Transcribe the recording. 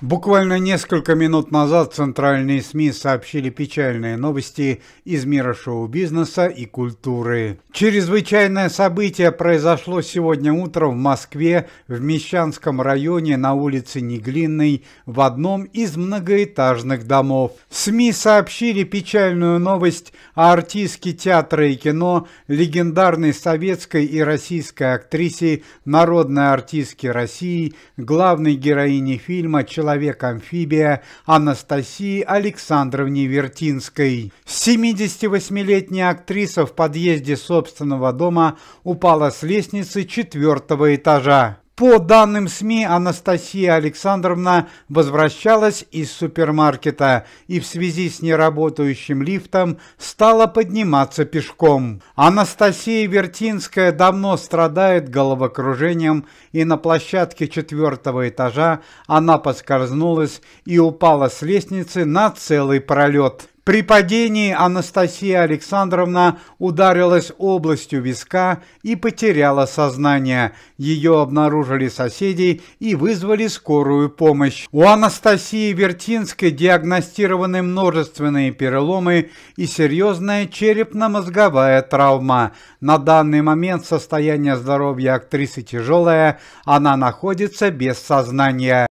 Буквально несколько минут назад центральные СМИ сообщили печальные новости из мира шоу-бизнеса и культуры. Чрезвычайное событие произошло сегодня утром в Москве, в Мещанском районе на улице Неглинной, в одном из многоэтажных домов. СМИ сообщили печальную новость о артистке театра и кино, легендарной советской и российской актрисе, народной артистке России, главной героине фильма «Человек человек-амфибия Анастасии Александровне Вертинской. 78-летняя актриса в подъезде собственного дома упала с лестницы четвертого этажа. По данным СМИ, Анастасия Александровна возвращалась из супермаркета и в связи с неработающим лифтом стала подниматься пешком. Анастасия Вертинская давно страдает головокружением, и на площадке четвертого этажа она поскользнулась и упала с лестницы на целый пролет. При падении Анастасия Александровна ударилась областью виска и потеряла сознание. Ее обнаружили соседи и вызвали скорую помощь. У Анастасии Вертинской диагностированы множественные переломы и серьезная черепно-мозговая травма. На данный момент состояние здоровья актрисы тяжелое, она находится без сознания.